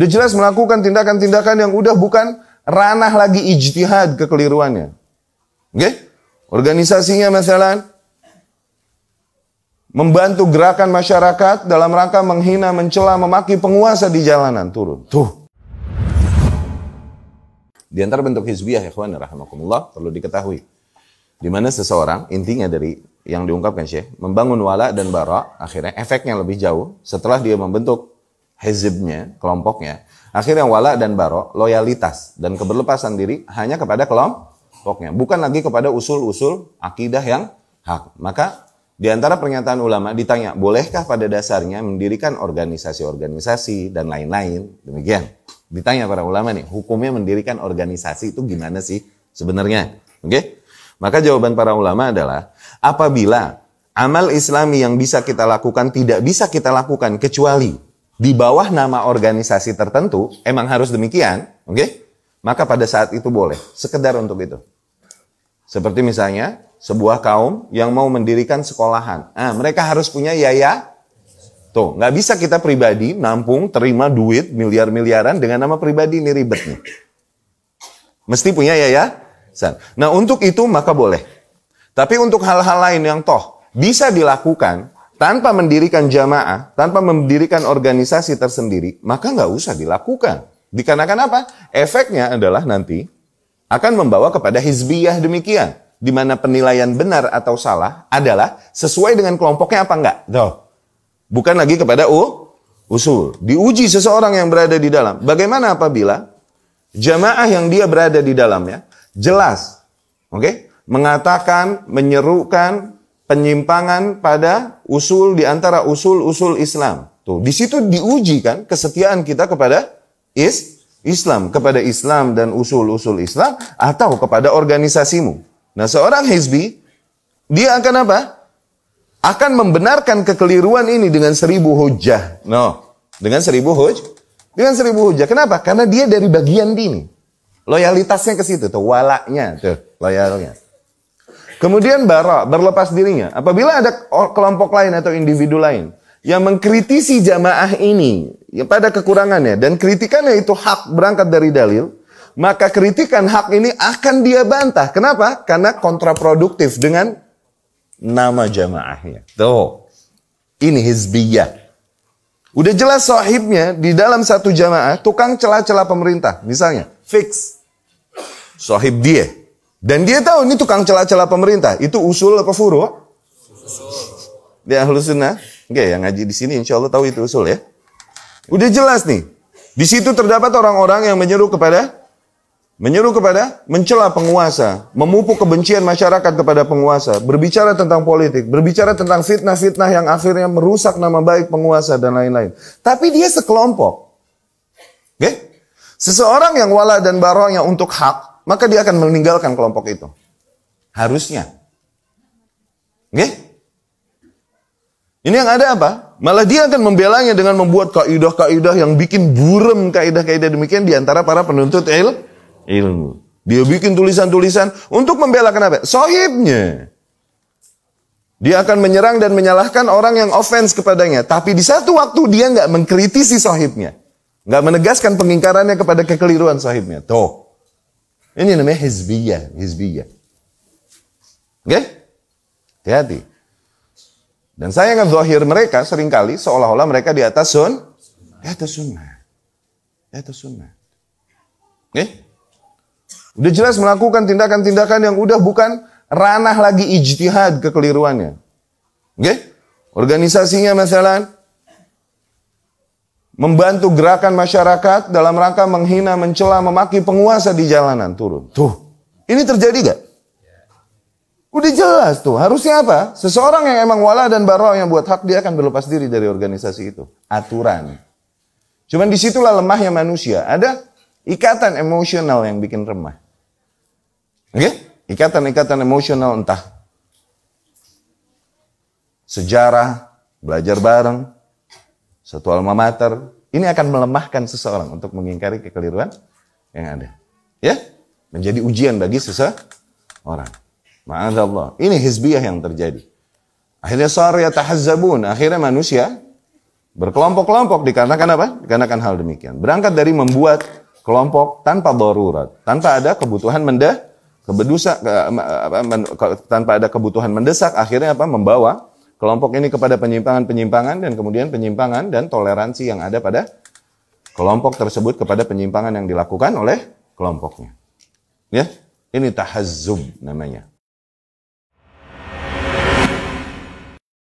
Udah jelas melakukan tindakan-tindakan yang udah bukan ranah lagi ijtihad kekeliruannya. Oke? Okay? Organisasinya misalnya membantu gerakan masyarakat dalam rangka menghina, mencela, memaki penguasa di jalanan turun. Tuh. Di antara bentuk hizbiyah ya kawan rahimakumullah perlu diketahui. Di mana seseorang intinya dari yang diungkapkan Syekh membangun wala dan bara akhirnya efeknya lebih jauh setelah dia membentuk hezibnya, kelompoknya. Akhirnya wala dan barok, loyalitas dan keberlepasan diri hanya kepada kelompoknya, bukan lagi kepada usul-usul akidah yang hak. Maka di antara pernyataan ulama ditanya, bolehkah pada dasarnya mendirikan organisasi-organisasi dan lain-lain? Demikian. Ditanya para ulama nih, hukumnya mendirikan organisasi itu gimana sih sebenarnya? Oke? Okay? Maka jawaban para ulama adalah apabila amal islami yang bisa kita lakukan tidak bisa kita lakukan kecuali di bawah nama organisasi tertentu emang harus demikian, oke? Okay? Maka pada saat itu boleh, sekedar untuk itu. Seperti misalnya sebuah kaum yang mau mendirikan sekolahan, nah, mereka harus punya yaya. Tuh, nggak bisa kita pribadi nampung terima duit miliar miliaran dengan nama pribadi ini ribet nih. Mesti punya yaya. Nah untuk itu maka boleh. Tapi untuk hal-hal lain yang toh bisa dilakukan tanpa mendirikan jamaah, tanpa mendirikan organisasi tersendiri, maka nggak usah dilakukan. Dikarenakan apa? Efeknya adalah nanti akan membawa kepada hizbiyah demikian. Di mana penilaian benar atau salah adalah sesuai dengan kelompoknya apa enggak. Tuh. Bukan lagi kepada u, usul. Diuji seseorang yang berada di dalam. Bagaimana apabila jamaah yang dia berada di dalamnya jelas, oke, okay? mengatakan, menyerukan, penyimpangan pada usul di antara usul-usul Islam. Tuh, di situ diuji kan kesetiaan kita kepada is Islam, kepada Islam dan usul-usul Islam atau kepada organisasimu. Nah, seorang hizbi dia akan apa? Akan membenarkan kekeliruan ini dengan seribu hujah. No, dengan seribu hujah. Dengan seribu hujah. Kenapa? Karena dia dari bagian dini. Loyalitasnya ke situ tuh, walaknya tuh, loyalnya. Kemudian bara, berlepas dirinya. Apabila ada kelompok lain atau individu lain yang mengkritisi jamaah ini ya pada kekurangannya dan kritikannya itu hak berangkat dari dalil, maka kritikan hak ini akan dia bantah. Kenapa? Karena kontraproduktif dengan nama jamaahnya. Tuh. Ini hizbiyah. Udah jelas sohibnya di dalam satu jamaah tukang celah-celah pemerintah. Misalnya, fix. Sohib dia. Dan dia tahu ini tukang celah-celah pemerintah. Itu usul apa furu? Usul. Dia ahlu sunnah. Oke, yang ngaji di sini insya Allah tahu itu usul ya. Udah jelas nih. Di situ terdapat orang-orang yang menyeru kepada menyeru kepada mencela penguasa, memupuk kebencian masyarakat kepada penguasa, berbicara tentang politik, berbicara tentang fitnah-fitnah yang akhirnya merusak nama baik penguasa dan lain-lain. Tapi dia sekelompok. Oke? Seseorang yang wala dan baronya untuk hak, maka dia akan meninggalkan kelompok itu. Harusnya. Oke? Okay? Ini yang ada apa? Malah dia akan membelanya dengan membuat kaidah-kaidah yang bikin burem kaidah-kaidah demikian di antara para penuntut il ilmu. Dia bikin tulisan-tulisan untuk membela kenapa? Sohibnya. Dia akan menyerang dan menyalahkan orang yang offense kepadanya. Tapi di satu waktu dia nggak mengkritisi sohibnya. Nggak menegaskan pengingkarannya kepada kekeliruan sohibnya. Tuh. Ini namanya hizbiyah, hizbiyah. Oke? Okay? hati Dan saya zahir mereka seringkali seolah-olah mereka di atas sun, di atas sunnah. Di atas sunnah. Oke? Okay? Udah jelas melakukan tindakan-tindakan yang udah bukan ranah lagi ijtihad kekeliruannya. Oke? Okay? Organisasinya masalah membantu gerakan masyarakat dalam rangka menghina, mencela, memaki penguasa di jalanan turun. Tuh, ini terjadi gak? Ya. Udah jelas tuh, harusnya apa? Seseorang yang emang wala dan baro yang buat hak dia akan berlepas diri dari organisasi itu. Aturan. Cuman disitulah lemahnya manusia. Ada ikatan emosional yang bikin remah. Oke? Okay? Ikatan-ikatan emosional entah. Sejarah, belajar bareng, satu alma mater, ini akan melemahkan seseorang untuk mengingkari kekeliruan yang ada. Ya, menjadi ujian bagi seseorang. Maaf Allah. Ini hizbiyah yang terjadi. Akhirnya sorry tahazzabun. Akhirnya manusia berkelompok-kelompok dikarenakan apa? Dikarenakan hal demikian. Berangkat dari membuat kelompok tanpa darurat, tanpa ada kebutuhan mendesak, kebedusa, eh, tanpa ada kebutuhan mendesak, akhirnya apa? Membawa kelompok ini kepada penyimpangan-penyimpangan dan kemudian penyimpangan dan toleransi yang ada pada kelompok tersebut kepada penyimpangan yang dilakukan oleh kelompoknya. Ya, ini tahazzub namanya.